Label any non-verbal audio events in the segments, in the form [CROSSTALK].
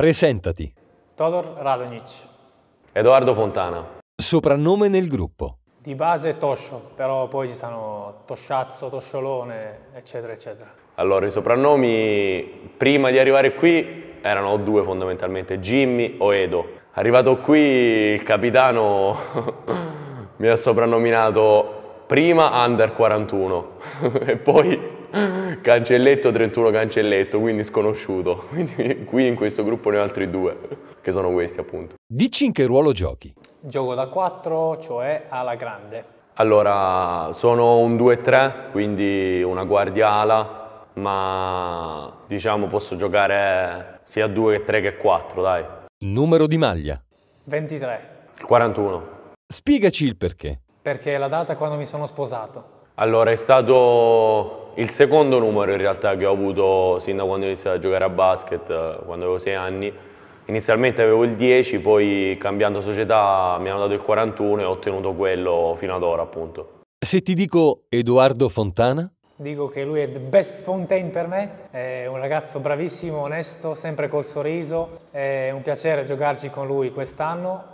Presentati. Todor Radonic. Edoardo Fontana. Soprannome nel gruppo. Di base Toscio, però poi ci stanno Tosciazzo, Tosciolone, eccetera, eccetera. Allora, i soprannomi prima di arrivare qui erano due fondamentalmente, Jimmy o Edo. Arrivato qui il capitano [LAUGHS] mi ha soprannominato prima under 41 [LAUGHS] e poi cancelletto 31 cancelletto, quindi sconosciuto. [LAUGHS] Quindi qui in questo gruppo ne ho altri due, che sono questi appunto. Dici in che ruolo giochi? Gioco da 4, cioè alla grande. Allora, sono un 2-3, quindi una guardia ala, ma diciamo posso giocare sia 2 che 3 che 4, dai. Numero di maglia? 23. 41. Spiegaci il perché. Perché è la data quando mi sono sposato. Allora, è stato il secondo numero in realtà che ho avuto sin da quando ho iniziato a giocare a basket, quando avevo sei anni. Inizialmente avevo il 10, poi cambiando società mi hanno dato il 41 e ho ottenuto quello fino ad ora, appunto. Se ti dico Edoardo Fontana? dico che lui è the best Fontaine per me, è un ragazzo bravissimo, onesto, sempre col sorriso, è un piacere giocarci con lui quest'anno,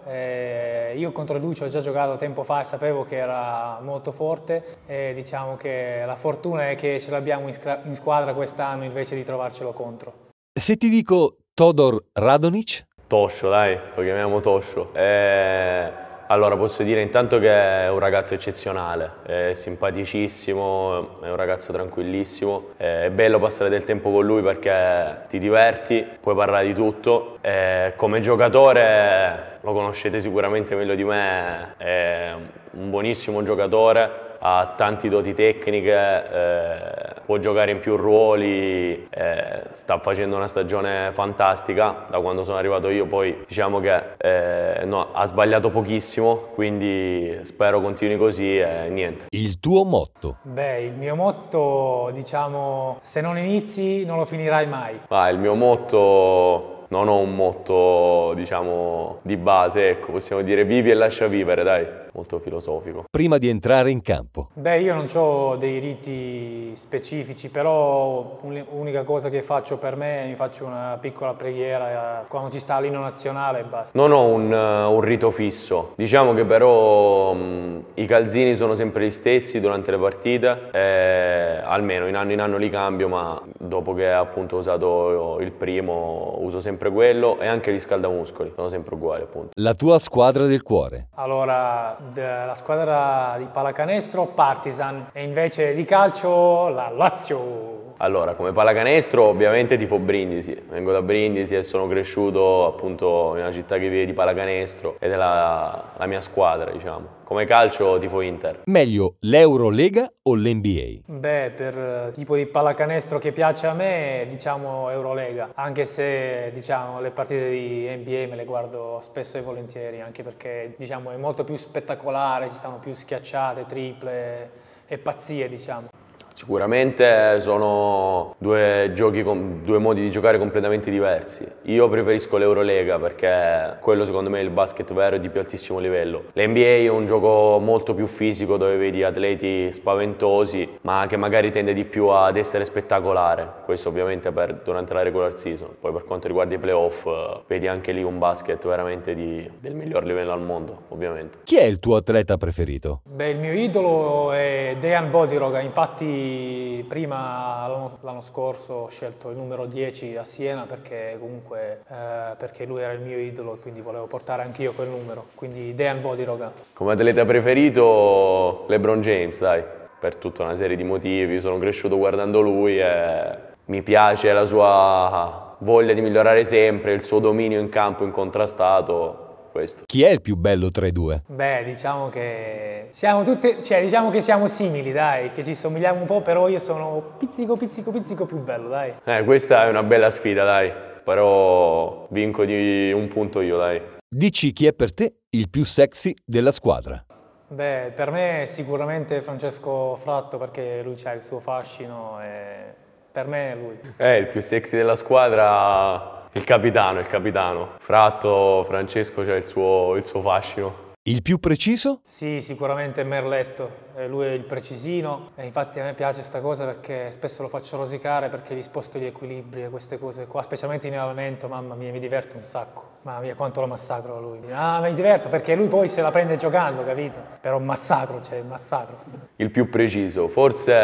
io contro Duccio ho già giocato tempo fa e sapevo che era molto forte e diciamo che la fortuna è che ce l'abbiamo in squadra quest'anno invece di trovarcelo contro. Se ti dico Todor Radonic? Toscio dai, lo chiamiamo Toscio. Eh... Allora, posso dire intanto che è un ragazzo eccezionale, è simpaticissimo, è un ragazzo tranquillissimo, è bello passare del tempo con lui perché ti diverti, puoi parlare di tutto. E come giocatore lo conoscete sicuramente meglio di me, è un buonissimo giocatore, ha tanti doti tecniche, eh, può giocare in più ruoli, eh, sta facendo una stagione fantastica da quando sono arrivato io, poi diciamo che eh, no, ha sbagliato pochissimo, quindi spero continui così e niente. Il tuo motto? Beh, il mio motto diciamo se non inizi non lo finirai mai. Ah, il mio motto non ho un motto, diciamo, di base, ecco, possiamo dire vivi e lascia vivere, dai molto filosofico. Prima di entrare in campo. Beh, io non ho dei riti specifici, però l'unica cosa che faccio per me è mi faccio una piccola preghiera eh, quando ci sta l'inno nazionale e basta. Non ho un, eh, un rito fisso, diciamo che però mh, mm, i calzini sono sempre gli stessi durante le partite, eh, almeno in anno in anno li cambio, ma dopo che appunto ho usato il primo uso sempre quello e anche gli scaldamuscoli, sono sempre uguali appunto. La tua squadra del cuore? Allora, la squadra di pallacanestro Partizan e invece di calcio la Lazio. Allora, come pallacanestro ovviamente tifo Brindisi, vengo da Brindisi e sono cresciuto appunto in una città che vive di pallacanestro ed è la, la mia squadra, diciamo. Come calcio tifo Inter. Meglio l'Eurolega o l'NBA? Beh, per eh, tipo di pallacanestro che piace a me, diciamo Eurolega, anche se diciamo le partite di NBA me le guardo spesso e volentieri, anche perché diciamo è molto più spettacolare, ci stanno più schiacciate, triple e pazzie, diciamo. Sicuramente sono due, giochi con, due modi di giocare completamente diversi. Io preferisco l'Eurolega perché quello secondo me è il basket vero e di più altissimo livello. L'NBA è un gioco molto più fisico dove vedi atleti spaventosi ma che magari tende di più ad essere spettacolare. Questo ovviamente per, durante la regular season. Poi per quanto riguarda i playoff vedi anche lì un basket veramente di, del miglior livello al mondo ovviamente. Chi è il tuo atleta preferito? Beh il mio idolo è Dejan Bodiroga infatti Infatti prima l'anno scorso ho scelto il numero 10 a Siena perché comunque eh, perché lui era il mio idolo e quindi volevo portare anch'io quel numero, quindi Dean Bodiroga. Come atleta preferito LeBron James, dai, per tutta una serie di motivi, sono cresciuto guardando lui e mi piace la sua voglia di migliorare sempre, il suo dominio in campo incontrastato, questo. Chi è il più bello tra i due? Beh, diciamo che siamo tutti, cioè diciamo che siamo simili, dai, che ci somigliamo un po', però io sono pizzico, pizzico, pizzico più bello, dai. Eh, questa è una bella sfida, dai, però vinco di un punto io, dai. Dici chi è per te il più sexy della squadra? Beh, per me è sicuramente Francesco Fratto perché lui ha il suo fascino e per me è lui. Eh, il più sexy della squadra il capitano, il capitano. Fratto, Francesco c'è il suo, il suo fascino. Il più preciso? Sì, sicuramente Merletto, eh, lui è il precisino e infatti a me piace questa cosa perché spesso lo faccio rosicare perché gli sposto gli equilibri e queste cose qua, specialmente in allenamento, mamma mia, mi diverto un sacco. Mamma mia, quanto lo massacro lui. Ah, mi diverto perché lui poi se la prende giocando, capito? Però massacro, cioè, massacro. Il più preciso, forse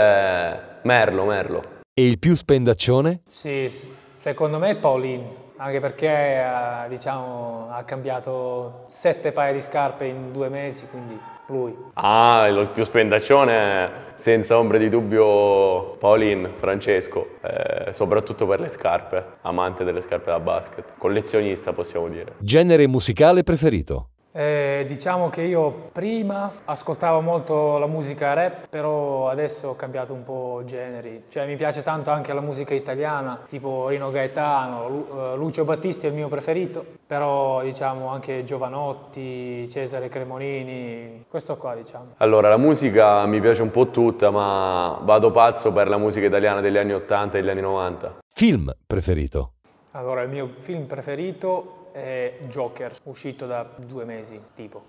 Merlo, Merlo. E il più spendaccione? Sì, sì. Secondo me è Pauline, anche perché eh, diciamo, ha cambiato sette paia di scarpe in due mesi, quindi lui. Ah, il più spendaccione senza ombre di dubbio Pauline, Francesco, eh, soprattutto per le scarpe, amante delle scarpe da basket, collezionista possiamo dire. Genere musicale preferito? Eh, diciamo che io prima ascoltavo molto la musica rap, però adesso ho cambiato un po' generi. Cioè mi piace tanto anche la musica italiana, tipo Rino Gaetano, eh, Lucio Battisti è il mio preferito, però diciamo anche Giovanotti, Cesare Cremonini, questo qua diciamo. Allora la musica mi piace un po' tutta, ma vado pazzo per la musica italiana degli anni 80 e degli anni 90. Film preferito? Allora il mio film preferito è Joker, uscito da due mesi, tipo.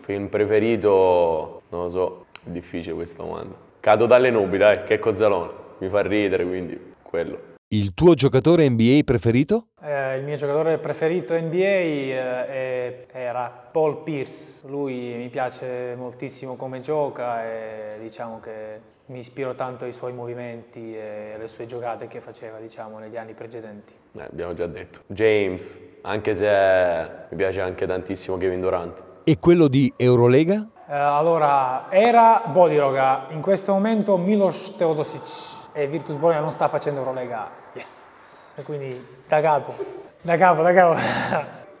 Film preferito, non lo so, è difficile questa domanda. Cado dalle nubi, dai, che cozzalone. Mi fa ridere, quindi quello. Il tuo giocatore NBA preferito? Eh, il mio giocatore preferito NBA eh, era Paul Pierce. Lui mi piace moltissimo come gioca e diciamo che mi ispiro tanto ai suoi movimenti e alle sue giocate che faceva diciamo, negli anni precedenti. Eh, abbiamo già detto. James, anche se eh, mi piace anche tantissimo Kevin Durant. E quello di Eurolega? Eh, allora, era Bodiroga, in questo momento Milos Teodosic e Virtus Bologna non sta facendo Eurolega. Yes! E quindi da capo, da capo, da capo.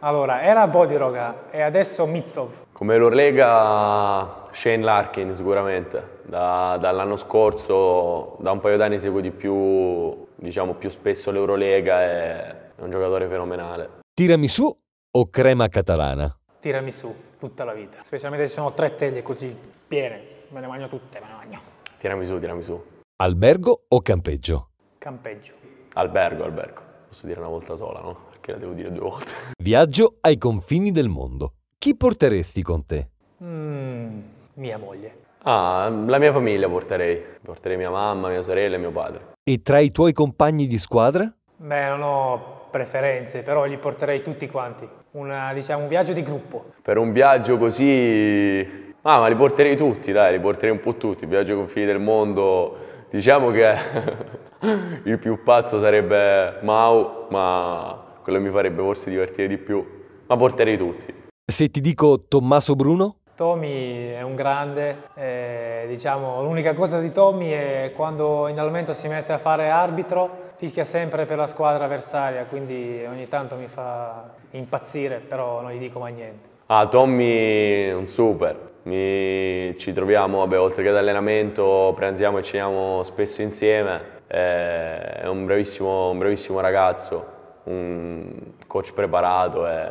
[LAUGHS] allora, era Bodiroga e adesso Mitsov. Come Eurolega Shane Larkin sicuramente. Da, dall'anno scorso, da un paio d'anni seguo di più, diciamo, più spesso l'Eurolega e è un giocatore fenomenale. Tirami su o crema catalana? Tirami su, tutta la vita. Specialmente se sono tre teglie così piene, me ne mangio tutte, me ne mangio. Tirami su, tirami su. Albergo o campeggio? Campeggio. Albergo, albergo. Posso dire una volta sola, no? Perché la devo dire due volte. [LAUGHS] Viaggio ai confini del mondo. Chi porteresti con te? Mm, mia moglie. Ah, la mia famiglia porterei. Porterei mia mamma, mia sorella e mio padre. E tra i tuoi compagni di squadra? Beh, non ho preferenze, però li porterei tutti quanti. Una, diciamo, un viaggio di gruppo. Per un viaggio così... Ah, ma li porterei tutti, dai, li porterei un po' tutti. Viaggio ai confini del mondo Diciamo che [LAUGHS] il più pazzo sarebbe Mau, ma quello mi farebbe forse divertire di più. Ma porterei tutti. Se ti dico Tommaso Bruno? Tommy è un grande, eh, diciamo, l'unica cosa di Tommy è quando in allenamento si mette a fare arbitro, fischia sempre per la squadra avversaria, quindi ogni tanto mi fa impazzire, però non gli dico mai niente. Ah, Tommy è un super, mi, ci troviamo, vabbè, oltre che ad allenamento, pranziamo e ceniamo spesso insieme. Eh, è un bravissimo, un bravissimo ragazzo, un coach preparato e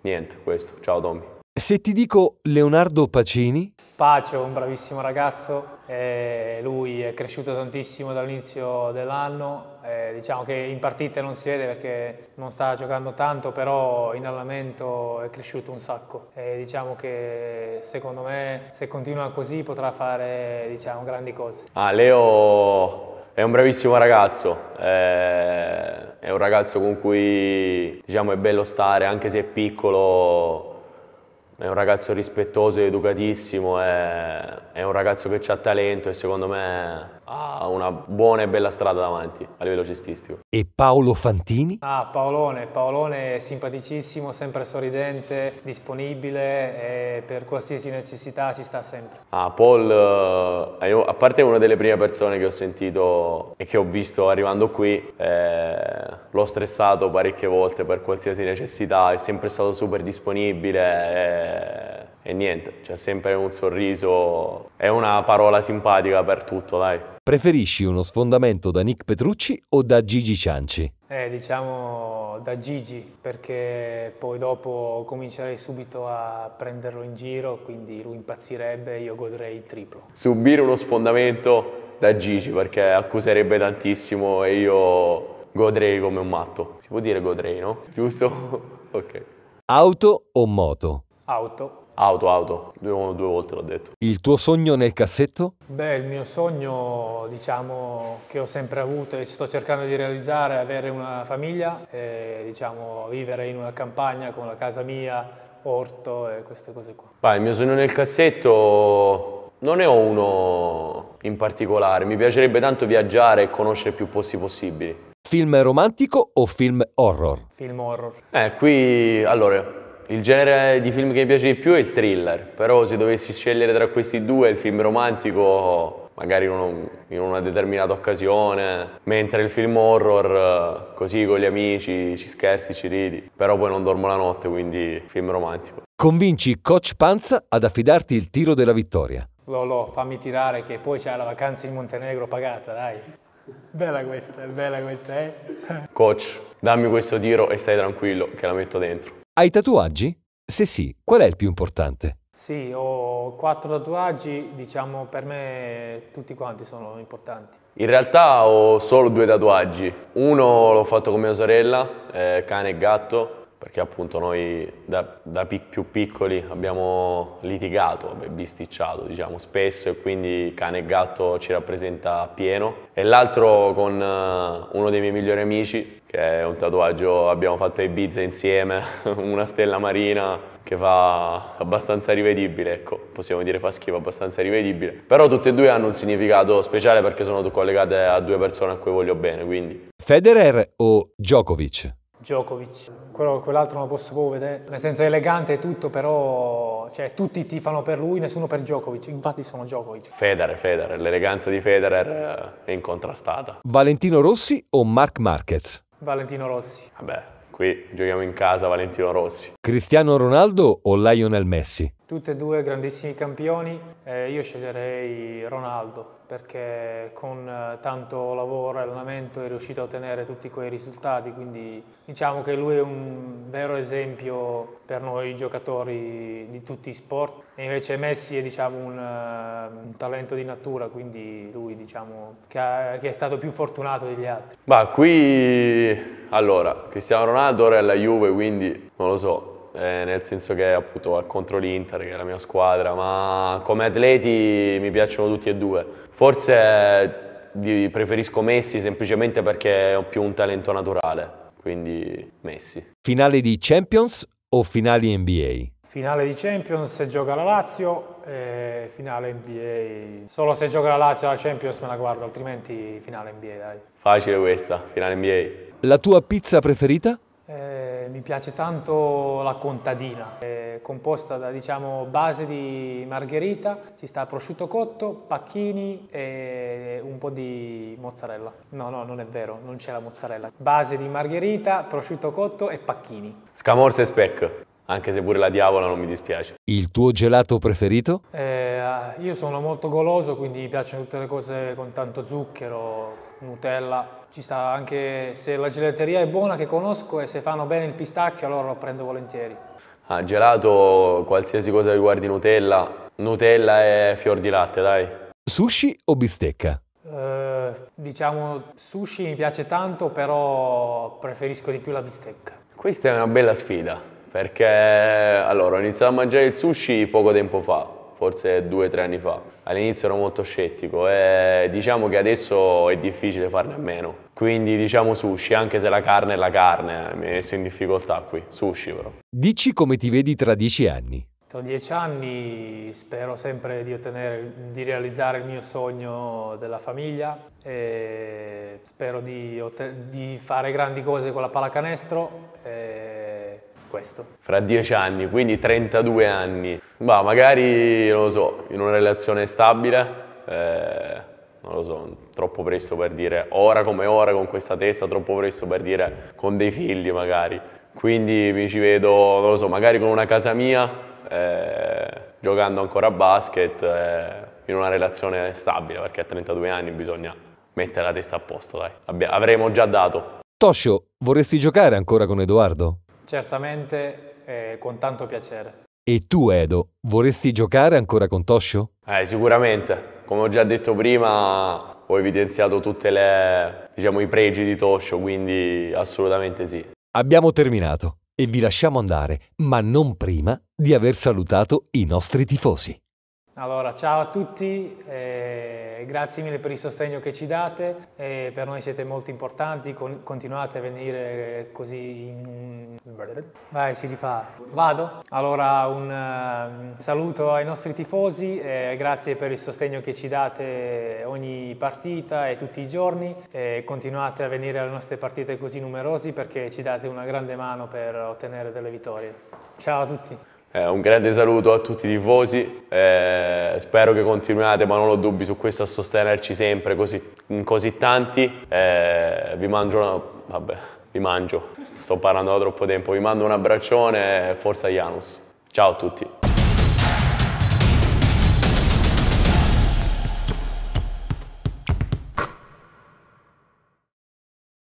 niente, questo. Ciao Tommy. Se ti dico Leonardo Pacini? Pacio, un bravissimo ragazzo, eh, lui è cresciuto tantissimo dall'inizio dell'anno, eh, diciamo che in partite non si vede perché non sta giocando tanto, però in allenamento è cresciuto un sacco e diciamo che secondo me se continua così potrà fare diciamo, grandi cose. Ah, Leo è un bravissimo ragazzo, eh, è un ragazzo con cui diciamo, è bello stare, anche se è piccolo, è un ragazzo rispettoso ed educatissimo, è, è, un ragazzo che ha talento e secondo me ha una buona e bella strada davanti a livello cestistico. E Paolo Fantini? Ah, Paolone, Paolone è simpaticissimo, sempre sorridente, disponibile e per qualsiasi necessità ci sta sempre. Ah, Paul, eh, a parte una delle prime persone che ho sentito e che ho visto arrivando qui, eh, l'ho stressato parecchie volte per qualsiasi necessità, è sempre stato super disponibile e, eh, e niente, c'è sempre un sorriso, è una parola simpatica per tutto, dai. Preferisci uno sfondamento da Nick Petrucci o da Gigi Cianci? Eh, diciamo da Gigi, perché poi dopo comincerei subito a prenderlo in giro, quindi lui impazzirebbe e io godrei il triplo. Subire uno sfondamento da Gigi perché accuserebbe tantissimo e io godrei come un matto. Si può dire godrei, no? Giusto? [LAUGHS] ok. Auto o moto? Auto. Auto, auto, due, due volte l'ho detto. Il tuo sogno nel cassetto? Beh, il mio sogno, diciamo, che ho sempre avuto e sto cercando di realizzare è avere una famiglia e, diciamo, vivere in una campagna con la casa mia, orto e queste cose qua. Beh, il mio sogno nel cassetto non ne ho uno in particolare. Mi piacerebbe tanto viaggiare e conoscere più posti possibili. Film romantico o film horror? Film horror. Eh, qui allora. Il genere di film che mi piace di più è il thriller, però se dovessi scegliere tra questi due il film romantico magari uno, in una determinata occasione, mentre il film horror così con gli amici ci scherzi, ci ridi, però poi non dormo la notte, quindi film romantico. Convinci Coach Panza ad affidarti il tiro della vittoria. Lolo, fammi tirare che poi c'è la vacanza in Montenegro pagata, dai. Bella questa, bella questa, eh? Coach, dammi questo tiro e stai tranquillo che la metto dentro. Hai tatuaggi? Se sì, qual è il più importante? Sì, ho quattro tatuaggi, diciamo per me tutti quanti sono importanti. In realtà ho solo due tatuaggi. Uno l'ho fatto con mia sorella, eh, cane e gatto, perché appunto noi da, da pic più piccoli abbiamo litigato, vabbè, bisticciato diciamo spesso e quindi cane e gatto ci rappresenta pieno e l'altro con eh, uno dei miei migliori amici che è un tatuaggio abbiamo fatto a Ibiza insieme, [LAUGHS] una stella marina che fa abbastanza rivedibile, ecco, possiamo dire fa schifo, abbastanza rivedibile, però tutte e due hanno un significato speciale perché sono collegate a due persone a cui voglio bene, quindi. Federer o Djokovic? Djokovic, quello, quell'altro non lo posso proprio vedere, nel senso è elegante e tutto, però cioè, tutti tifano per lui, nessuno per Djokovic, infatti sono Djokovic. Federer, Federer, l'eleganza di Federer eh, è incontrastata. Valentino Rossi o Mark Marquez? Valentino Rossi. Vabbè, Qui giochiamo in casa Valentino Rossi. Cristiano Ronaldo o Lionel Messi? Tutti e due grandissimi campioni, eh, io sceglierei Ronaldo perché con eh, tanto lavoro e allenamento è riuscito a ottenere tutti quei risultati, quindi diciamo che lui è un vero esempio per noi giocatori di tutti i sport e invece Messi è diciamo, un, eh, un, talento di natura, quindi lui diciamo, che, ha, che, è stato più fortunato degli altri. Ma qui, allora, Cristiano Ronaldo ora è alla Juve, quindi non lo so, eh, nel senso che appunto contro l'Inter, che è la mia squadra, ma come atleti mi piacciono tutti e due. Forse preferisco Messi semplicemente perché ho più un talento naturale, quindi Messi. Finale di Champions o finali NBA? finale di Champions se gioca la Lazio e finale NBA solo se gioca la Lazio la Champions me la guardo altrimenti finale NBA dai facile questa finale NBA la tua pizza preferita? Eh, mi piace tanto la contadina è eh, composta da diciamo base di margherita ci sta prosciutto cotto pacchini e un po' di mozzarella no no non è vero non c'è la mozzarella base di margherita prosciutto cotto e pacchini scamorza e spec anche se pure la diavola non mi dispiace. Il tuo gelato preferito? Eh, io sono molto goloso, quindi mi piacciono tutte le cose con tanto zucchero, Nutella. Ci sta anche se la gelateria è buona che conosco e se fanno bene il pistacchio allora lo prendo volentieri. Ah, gelato, qualsiasi cosa riguardi Nutella, Nutella e fior di latte, dai. Sushi o bistecca? Eh, diciamo sushi mi piace tanto, però preferisco di più la bistecca. Questa è una bella sfida. Perché allora ho iniziato a mangiare il sushi poco tempo fa, forse due o tre anni fa. All'inizio ero molto scettico e diciamo che adesso è difficile farne a meno. Quindi diciamo sushi, anche se la carne è la carne, eh, mi hai messo in difficoltà qui, sushi però. Dici come ti vedi tra dieci anni. Tra dieci anni spero sempre di, ottenere, di realizzare il mio sogno della famiglia e spero di, di fare grandi cose con la pallacanestro. E questo? Fra dieci anni, quindi 32 anni. Ma magari, non lo so, in una relazione stabile, eh, non lo so, troppo presto per dire ora come ora con questa testa, troppo presto per dire con dei figli magari. Quindi mi ci vedo, non lo so, magari con una casa mia, eh, giocando ancora a basket, eh, in una relazione stabile, perché a 32 anni bisogna mettere la testa a posto, dai. Abbi avremo già dato. Toscio, vorresti giocare ancora con Edoardo? Certamente eh, con tanto piacere. E tu, Edo, vorresti giocare ancora con Toscio? Eh, sicuramente. Come ho già detto prima, ho evidenziato tutti diciamo, i pregi di Toscio, quindi assolutamente sì. Abbiamo terminato e vi lasciamo andare, ma non prima di aver salutato i nostri tifosi. Allora, ciao a tutti, eh, grazie mille per il sostegno che ci date, eh, per noi siete molto importanti, con, continuate a venire così in... Vai, si rifà. Vado? Allora, un uh, saluto ai nostri tifosi, eh, grazie per il sostegno che ci date ogni partita e tutti i giorni, eh, continuate a venire alle nostre partite così numerosi perché ci date una grande mano per ottenere delle vittorie. Ciao a tutti. Eh, un grande saluto a tutti i tifosi, eh, spero che continuiate, ma non ho dubbi su questo, a sostenerci sempre così, in così tanti. Eh, vi mangio una... vabbè, vi mangio, sto parlando da troppo tempo, vi mando un abbraccione e forza Janus. Ciao a tutti.